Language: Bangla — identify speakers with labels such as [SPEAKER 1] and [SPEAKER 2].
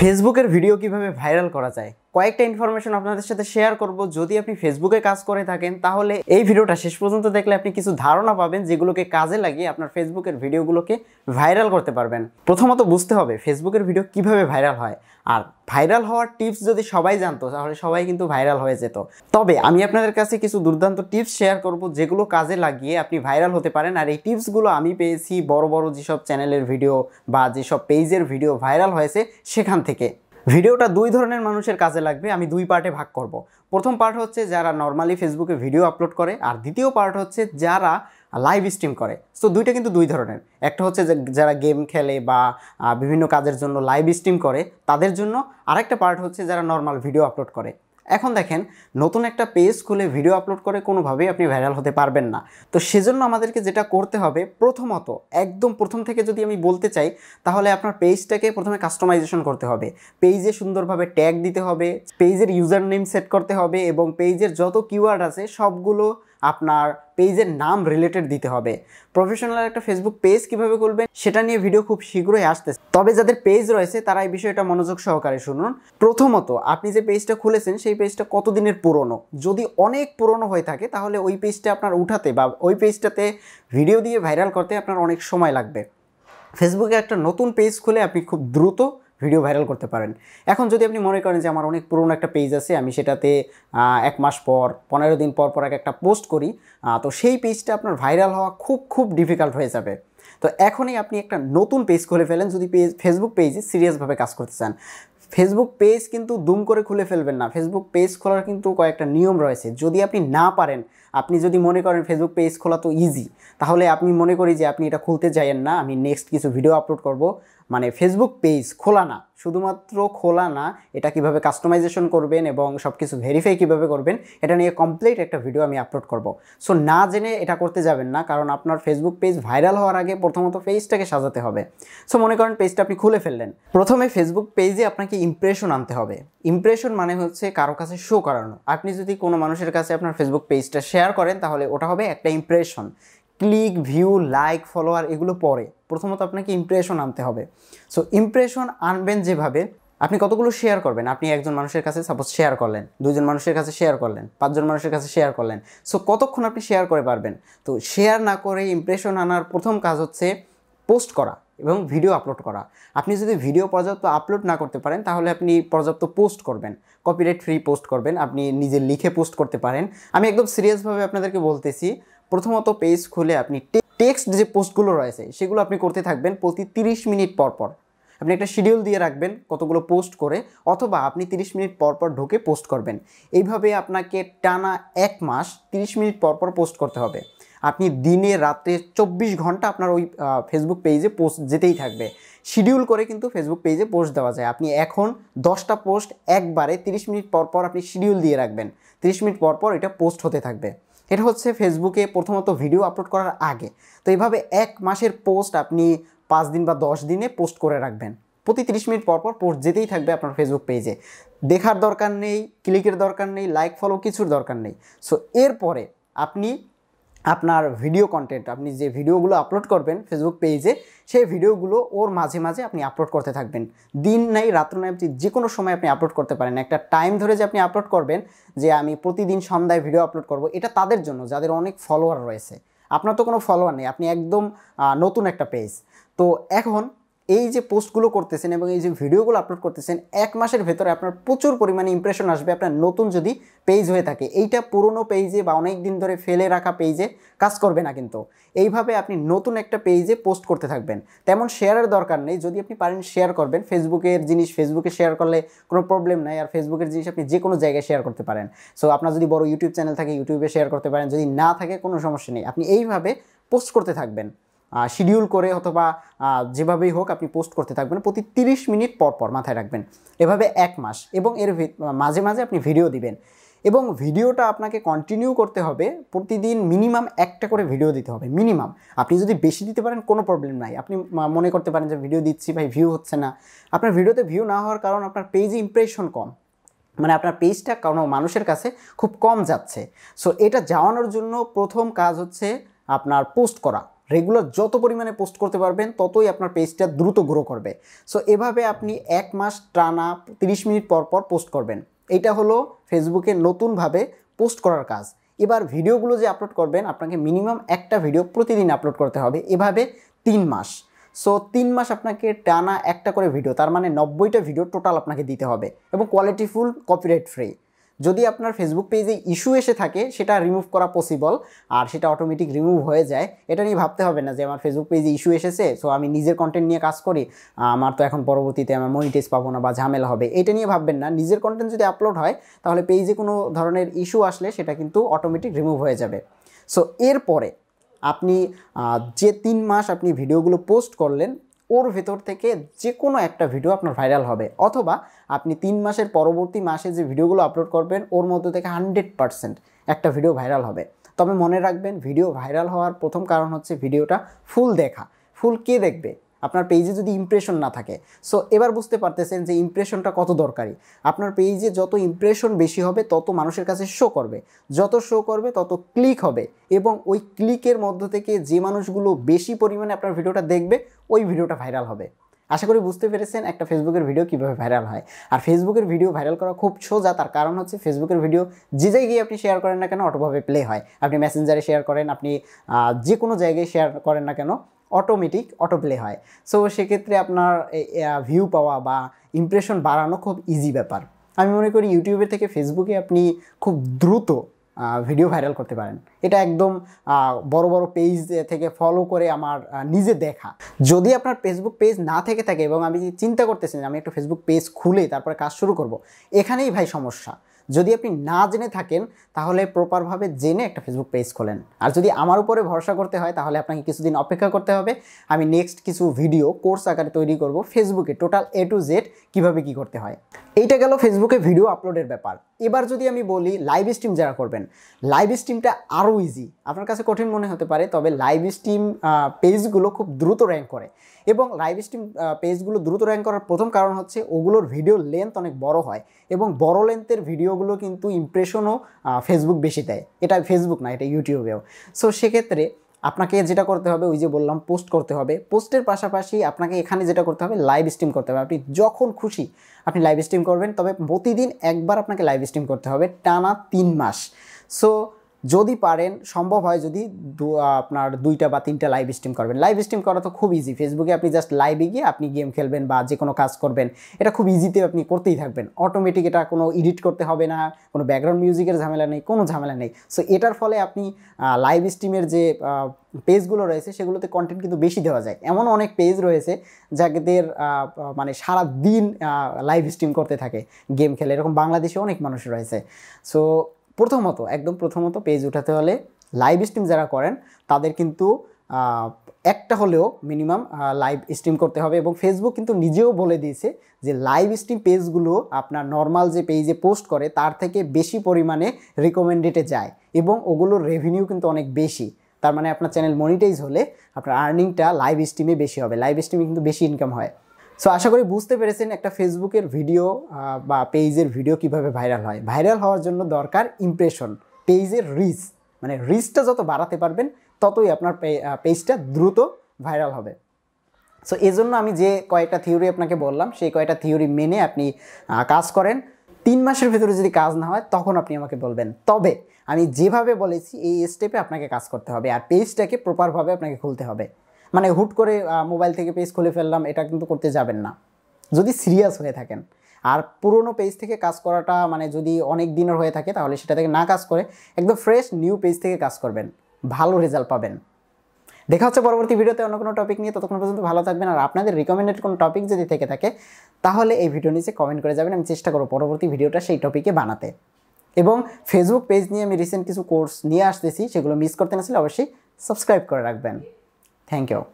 [SPEAKER 1] ফেসবুকের ভিডিও কিভাবে ভাইরাল করা যায় কয়েকটা ইনফরমেশন আপনাদের সাথে শেয়ার করব যদি আপনি ফেসবুকে কাজ করে থাকেন তাহলে এই ভিডিওটা শেষ পর্যন্ত দেখলে আপনি কিছু ধারণা পাবেন যেগুলোকে কাজে লাগিয়ে আপনার ফেসবুকের ভিডিওগুলোকে ভাইরাল করতে পারবেন প্রথমত বুঝতে হবে ফেসবুকের ভিডিও কিভাবে ভাইরাল হয় আর ভাইরাল হওয়ার টিপস যদি সবাই জানতো তাহলে সবাই কিন্তু ভাইরাল হয়ে যেত তবে আমি আপনাদের কাছে কিছু দুর্দান্ত টিপস শেয়ার করব যেগুলো কাজে লাগিয়ে আপনি ভাইরাল হতে পারেন আর এই টিপসগুলো আমি পেয়েছি বড় বড় যেসব চ্যানেলের ভিডিও বা যেসব পেজের ভিডিও ভাইরাল হয়েছে সেখান থেকে ভিডিওটা দুই ধরনের মানুষের কাজে লাগবে আমি দুই পার্টে ভাগ করব। প্রথম পার্ট হচ্ছে যারা নর্মালি ফেসবুকে ভিডিও আপলোড করে আর দ্বিতীয় পার্ট হচ্ছে যারা লাইভ স্ট্রিম করে সো দুইটা কিন্তু দুই ধরনের একটা হচ্ছে যারা গেম খেলে বা বিভিন্ন কাজের জন্য লাইভ স্ট্রিম করে তাদের জন্য আরেকটা পার্ট হচ্ছে যারা নর্মাল ভিডিও আপলোড করে এখন দেখেন নতুন একটা পেজ খুলে ভিডিও আপলোড করে কোনোভাবেই আপনি ভাইরাল হতে পারবেন না তো সেজন্য আমাদেরকে যেটা করতে হবে প্রথমত একদম প্রথম থেকে যদি আমি বলতে চাই তাহলে আপনার পেজটাকে প্রথমে কাস্টমাইজেশন করতে হবে পেজে সুন্দরভাবে ট্যাগ দিতে হবে পেজের ইউজার নেম সেট করতে হবে এবং পেজের যত কিওয়ার্ড আছে সবগুলো আপনার পেজের নাম রিলেটেড দিতে হবে প্রফেশনাল একটা ফেসবুক পেজ কিভাবে খুলবেন সেটা নিয়ে ভিডিও খুব শীঘ্রই আসতেছে তবে যাদের পেজ রয়েছে তারা এই বিষয়টা মনোযোগ সহকারে শুনুন প্রথমত আপনি যে পেজটা খুলেছেন সেই পেজটা কতদিনের পুরনো যদি অনেক পুরনো হয়ে থাকে তাহলে ওই পেজটা আপনার উঠাতে বা ওই পেজটাতে ভিডিও দিয়ে ভাইরাল করতে আপনার অনেক সময় লাগবে ফেসবুকে একটা নতুন পেজ খুলে আপনি খুব দ্রুত ভিডিও ভাইরাল করতে পারেন এখন যদি আপনি মনে করেন যে আমার অনেক পুরনো একটা পেজ আছে আমি সেটাতে এক মাস পর পনেরো দিন পর পর এক একটা পোস্ট করি তো সেই পেজটা আপনার ভাইরাল হওয়া খুব খুব ডিফিকাল্ট হয়ে যাবে তো এখনই আপনি একটা নতুন পেজ খুলে ফেলেন যদি পেজ ফেসবুক পেজে সিরিয়াসভাবে কাজ করতে চান ফেসবুক পেজ কিন্তু দুম করে খুলে ফেলবেন না ফেসবুক পেজ খোলার কিন্তু কয়েকটা নিয়ম রয়েছে যদি আপনি না পারেন আপনি যদি মনে করেন ফেসবুক পেজ খোলা তো ইজি তাহলে আপনি মনে করি যে আপনি এটা খুলতে যাইয়েন না আমি নেক্সট কিছু ভিডিও আপলোড করব মানে ফেসবুক পেজ খোলা না শুধুমাত্র খোলা না এটা কিভাবে কাস্টমাইজেশন করবেন এবং সব কিছু ভেরিফাই কীভাবে করবেন এটা নিয়ে কমপ্লিট একটা ভিডিও আমি আপলোড করব সো না জেনে এটা করতে যাবেন না কারণ আপনার ফেসবুক পেজ ভাইরাল হওয়ার আগে প্রথমত পেজটাকে সাজাতে হবে সো মনে করেন পেজটা আপনি খুলে ফেললেন প্রথমে ফেসবুক পেজে আপনাকে ইমপ্রেশন আনতে হবে ইমপ্রেশন মানে হচ্ছে কারো কাছে শো করানো আপনি যদি কোনো মানুষের কাছে আপনার ফেসবুক পেজটা শেয়ার করেন তাহলে ওটা হবে একটা impression click view like follower এগুলো পরে প্রথমত আপনাকে ইমপ্রেশন আনতে হবে সো ইমপ্রেশন আনবেন যেভাবে আপনি কতগুলো শেয়ার করবেন আপনি একজন মানুষের কাছে সাপোজ শেয়ার করলেন দুজন মানুষের কাছে শেয়ার করলেন পাঁচজন মানুষের কাছে শেয়ার করলেন সো কতক্ষণ আপনি শেয়ার করে পারবেন তো শেয়ার না করে ইমপ্রেশন আনার প্রথম কাজ হচ্ছে পোস্ট করা এবং ভিডিও আপলোড করা আপনি যদি ভিডিও পর্যাপ্ত আপলোড না করতে পারেন তাহলে আপনি পর্যাপ্ত পোস্ট করবেন কপিরাইট ফ্রি পোস্ট করবেন আপনি নিজে লিখে পোস্ট করতে পারেন আমি একদম সিরিয়াসভাবে আপনাদেরকে বলতেছি প্রথমত পেজ খুলে আপনি টেক্সট যে পোস্টগুলো রয়েছে সেগুলো আপনি করতে থাকবেন প্রতি 30 মিনিট পর পর আপনি একটা শিডিউল দিয়ে রাখবেন কতগুলো পোস্ট করে অথবা আপনি 30 মিনিট পর পর ঢুকে পোস্ট করবেন এইভাবে আপনাকে টানা এক মাস 30 মিনিট পর পর পোস্ট করতে হবে আপনি দিনে রাত্রে চব্বিশ ঘন্টা আপনার ওই ফেসবুক পেজে পোস্ট যেতেই থাকবে শিডিউল করে কিন্তু ফেসবুক পেজে পোস্ট দেওয়া যায় আপনি এখন দশটা পোস্ট একবারে 30 মিনিট পর পর আপনি শিডিউল দিয়ে রাখবেন 30 মিনিট পর পর এটা পোস্ট হতে থাকবে এটা হচ্ছে ফেসবুকে প্রথমত ভিডিও আপলোড করার আগে তো এইভাবে এক মাসের পোস্ট আপনি পাঁচ দিন বা দশ দিনে পোস্ট করে রাখবেন প্রতি তিরিশ মিনিট পর পর পোস্ট যেতেই থাকবে আপনার ফেসবুক পেজে দেখার দরকার নেই ক্লিকের দরকার নেই লাইক ফলো কিছুর দরকার নেই সো এরপরে আপনি আপনার ভিডিও কন্টেন্ট আপনি যে ভিডিওগুলো আপলোড করবেন ফেসবুক পেজে সেই ভিডিওগুলো ওর মাঝে মাঝে আপনি আপলোড করতে থাকবেন দিন নাই রাত্র নাই আপনি যে কোনো সময় আপনি আপলোড করতে পারেন একটা টাইম ধরে যে আপনি আপলোড করবেন যে আমি প্রতিদিন সন্ধ্যায় ভিডিও আপলোড করব এটা তাদের জন্য যাদের অনেক ফলোয়ার রয়েছে আপনার তো কোনো ফলোয়ার নেই আপনি একদম নতুন একটা পেজ তো এখন এই যে পোস্টগুলো করতেছেন এবং এই যে ভিডিওগুলো আপলোড করতেছেন এক মাসের ভেতরে আপনার প্রচুর পরিমাণে ইমপ্রেশন আসবে আপনার নতুন যদি পেজ হয়ে থাকে এইটা পুরনো পেজে বা অনেক দিন ধরে ফেলে রাখা পেজে কাজ করবে না কিন্তু এইভাবে আপনি নতুন একটা পেজে পোস্ট করতে থাকবেন তেমন শেয়ারের দরকার নেই যদি আপনি পারেন শেয়ার করবেন ফেসবুকের জিনিস ফেসবুকে শেয়ার করলে কোনো প্রবলেম নাই আর ফেসবুকের জিনিস আপনি যে কোনো জায়গায় শেয়ার করতে পারেন সো আপনার যদি বড় ইউটিউব চ্যানেল থাকে ইউটিউবে শেয়ার করতে পারেন যদি না থাকে কোনো সমস্যা নেই আপনি এইভাবে পোস্ট করতে থাকবেন শিডিউল করে অথবা যেভাবেই হোক আপনি পোস্ট করতে থাকবেন প্রতি 30 মিনিট পর পর মাথায় রাখবেন এভাবে এক মাস এবং এর মাঝে মাঝে আপনি ভিডিও দিবেন এবং ভিডিওটা আপনাকে কন্টিনিউ করতে হবে প্রতিদিন মিনিমাম একটা করে ভিডিও দিতে হবে মিনিমাম আপনি যদি বেশি দিতে পারেন কোনো প্রবলেম নাই আপনি মনে করতে পারেন যে ভিডিও দিচ্ছি ভাই ভিউ হচ্ছে না আপনার ভিডিওতে ভিউ না হওয়ার কারণ আপনার পেজ ইমপ্রেশন কম মানে আপনার পেজটা কোনো মানুষের কাছে খুব কম যাচ্ছে সো এটা যাওয়ানোর জন্য প্রথম কাজ হচ্ছে আপনার পোস্ট করা রেগুলার যত পরিমাণে পোস্ট করতে পারবেন ততই আপনার পেজটা দ্রুত গ্রো করবে সো এভাবে আপনি এক মাস টানা তিরিশ মিনিট পর পর পোস্ট করবেন এটা হলো ফেসবুকে নতুনভাবে পোস্ট করার কাজ এবার ভিডিওগুলো যে আপলোড করবেন আপনাকে মিনিমাম একটা ভিডিও প্রতিদিন আপলোড করতে হবে এভাবে তিন মাস সো তিন মাস আপনাকে টানা একটা করে ভিডিও তার মানে নব্বইটা ভিডিও টোটাল আপনাকে দিতে হবে এবং কোয়ালিটিফুল কপিরাইট ফ্রি যদি আপনার ফেসবুক পেজে ইস্যু এসে থাকে সেটা রিমুভ করা পসিবল আর সেটা অটোমেটিক রিমুভ হয়ে যায় এটা নিয়ে ভাবতে হবে না যে আমার ফেসবুক পেজে ইস্যু এসেছে সো আমি নিজের কন্টেন্ট নিয়ে কাজ করি আমার তো এখন পরবর্তীতে আমার মনিটাইজ পাবো না বা ঝামেলা হবে এটা নিয়ে ভাববেন না নিজের কন্টেন্ট যদি আপলোড হয় তাহলে পেজে কোনো ধরনের ইস্যু আসলে সেটা কিন্তু অটোমেটিক রিমুভ হয়ে যাবে সো এরপরে আপনি যে তিন মাস আপনি ভিডিওগুলো পোস্ট করলেন ওর ভেতর থেকে যে কোনো একটা ভিডিও আপনার ভাইরাল হবে অথবা আপনি তিন মাসের পরবর্তী মাসে যে ভিডিওগুলো আপলোড করবেন ওর মধ্যে থেকে হানড্রেড পারসেন্ট একটা ভিডিও ভাইরাল হবে তবে মনে রাখবেন ভিডিও ভাইরাল হওয়ার প্রথম কারণ হচ্ছে ভিডিওটা ফুল দেখা ফুল কে দেখবে আপনার পেজে যদি ইমপ্রেশন না থাকে সো এবার বুঝতে পারতেছেন যে ইমপ্রেশনটা কত দরকারি আপনার পেজে যত ইমপ্রেশন বেশি হবে তত মানুষের কাছে শো করবে যত শো করবে তত ক্লিক হবে এবং ওই ক্লিকের মধ্য থেকে যে মানুষগুলো বেশি পরিমাণে আপনার ভিডিওটা দেখবে ওই ভিডিওটা ভাইরাল হবে আশা করি বুঝতে পেরেছেন একটা ফেসবুকের ভিডিও কীভাবে ভাইরাল হয় আর ফেসবুকের ভিডিও ভাইরাল করা খুব সোজা তার কারণ হচ্ছে ফেসবুকের ভিডিও যে জায়গায় আপনি শেয়ার করেন না কেন অটোভাবে প্লে হয় আপনি মেসেঞ্জারে শেয়ার করেন আপনি যে কোনো জায়গায় শেয়ার করেন না কেন অটোমেটিক অটো প্লে হয় সো সেক্ষেত্রে আপনার ভিউ পাওয়া বা ইমপ্রেশন বাড়ানো খুব ইজি ব্যাপার আমি মনে করি ইউটিউবের থেকে ফেসবুকে আপনি খুব দ্রুত ভিডিও ভাইরাল করতে পারেন এটা একদম বড় বড় পেজ থেকে ফলো করে আমার নিজে দেখা যদি আপনার ফেসবুক পেজ না থেকে থাকে এবং আমি চিন্তা করতেছি আমি একটা ফেসবুক পেজ খুলে তারপরে কাজ শুরু করব। এখানেই ভাই সমস্যা যদি আপনি না জেনে থাকেন তাহলে প্রপারভাবে জেনে একটা ফেসবুক পেজ খোলেন আর যদি আমার উপরে ভরসা করতে হয় তাহলে আপনাকে কিছুদিন অপেক্ষা করতে হবে আমি নেক্সট কিছু ভিডিও কোর্স আকারে তৈরি করব ফেসবুকে টোটাল এ টু জেড কীভাবে কী করতে হয় এইটা গেল ফেসবুকে ভিডিও আপলোডের ব্যাপার এবার যদি আমি বলি লাইভ স্ট্রিম যারা করবেন লাইভ স্ট্রিমটা আরও ইজি আপনার কাছে কঠিন মনে হতে পারে তবে লাইভ স্ট্রিম পেজগুলো খুব দ্রুত র্যাঙ্ক করে এবং লাইভ স্ট্রিম পেজগুলো দ্রুত র্যাঙ্ক করার প্রথম কারণ হচ্ছে ওগুলোর ভিডিও লেন্থ অনেক বড় হয় এবং বড় লেন্থের ভিডিওগুলো কিন্তু ইমপ্রেশনও ফেসবুক বেশি দেয় এটা ফেসবুক না এটা ইউটিউবেও সো সেক্ষেত্রে আপনাকে যেটা করতে হবে ওই যে বললাম পোস্ট করতে হবে পোস্টের পাশাপাশি আপনাকে এখানে যেটা করতে হবে লাইভ স্ট্রিম করতে হবে আপনি যখন খুশি আপনি লাইভ স্ট্রিম করবেন তবে প্রতিদিন একবার আপনাকে লাইভ স্ট্রিম করতে হবে টানা তিন মাস সো যদি পারেন সম্ভব হয় যদি আপনার দুইটা বা তিনটা লাইভ স্ট্রিম করবেন লাইভ স্ট্রিম করা তো খুব ইজি ফেসবুকে আপনি জাস্ট লাইভে গিয়ে আপনি গেম খেলবেন বা যে কোনো কাজ করবেন এটা খুব ইজিতে আপনি করতেই থাকবেন অটোমেটিক এটা কোনো এডিট করতে হবে না কোনো ব্যাকগ্রাউন্ড মিউজিকের ঝামেলা নেই কোনো ঝামেলা নেই সো এটার ফলে আপনি লাইভ স্ট্রিমের যে পেজগুলো রয়েছে সেগুলোতে কন্টেন্ট কিন্তু বেশি দেওয়া যায় এমন অনেক পেজ রয়েছে যাদের মানে সারা দিন লাইভ স্ট্রিম করতে থাকে গেম খেলে এরকম বাংলাদেশে অনেক মানুষ রয়েছে সো প্রথমত একদম প্রথমত পেজ উঠাতে হলে লাইভ স্ট্রিম যারা করেন তাদের কিন্তু একটা হলেও মিনিমাম লাইভ স্ট্রিম করতে হবে এবং ফেসবুক কিন্তু নিজেও বলে দিয়েছে যে লাইভ স্ট্রিম পেজগুলো আপনার নর্মাল যে পেজে পোস্ট করে তার থেকে বেশি পরিমাণে রিকমেন্ডেডে যায় এবং ওগুলোর রেভিনিউ কিন্তু অনেক বেশি তার মানে আপনার চ্যানেল মনিটাইজ হলে আপনার আর্নিংটা লাইভ স্ট্রিমে বেশি হবে লাইভ স্ট্রিমে কিন্তু বেশি ইনকাম হয় সো আশা করি বুঝতে পেরেছেন একটা ফেসবুকের ভিডিও বা পেজের ভিডিও কিভাবে ভাইরাল হয় ভাইরাল হওয়ার জন্য দরকার ইমপ্রেশন পেজের রিচ মানে রিচটা যত বাড়াতে পারবেন ততই আপনার পেজটা দ্রুত ভাইরাল হবে সো এজন্য আমি যে কয়েকটা থিওরি আপনাকে বললাম সেই কয়েকটা থিওরি মেনে আপনি কাজ করেন তিন মাসের ভেতরে যদি কাজ না হয় তখন আপনি আমাকে বলবেন তবে আমি যেভাবে বলেছি এই স্টেপে আপনাকে কাজ করতে হবে আর পেজটাকে প্রপারভাবে আপনাকে খুলতে হবে মানে হুট করে মোবাইল থেকে পেজ খুলে ফেললাম এটা কিন্তু করতে যাবেন না যদি সিরিয়াস হয়ে থাকেন আর পুরনো পেজ থেকে কাজ করাটা মানে যদি অনেক দিনের হয়ে থাকে তাহলে সেটা থেকে না কাজ করে একদম ফ্রেশ নিউ পেজ থেকে কাজ করবেন ভালো রেজাল্ট পাবেন দেখা হচ্ছে পরবর্তী ভিডিওতে অন্য কোনো টপিক নিয়ে ততক্ষণ পর্যন্ত ভালো থাকবেন আর আপনাদের রিকমেন্ডেড কোনো টপিক যদি থেকে থাকে তাহলে এই ভিডিও নিচে কমেন্ট করে যাবেন আমি চেষ্টা করবো পরবর্তী ভিডিওটা সেই টপিকে বানাতে এবং ফেসবুক পেজ নিয়ে আমি রিসেন্ট কিছু কোর্স নিয়ে আসতেছি সেগুলো মিস করতে না অবশ্যই সাবস্ক্রাইব করে রাখবেন Thank you.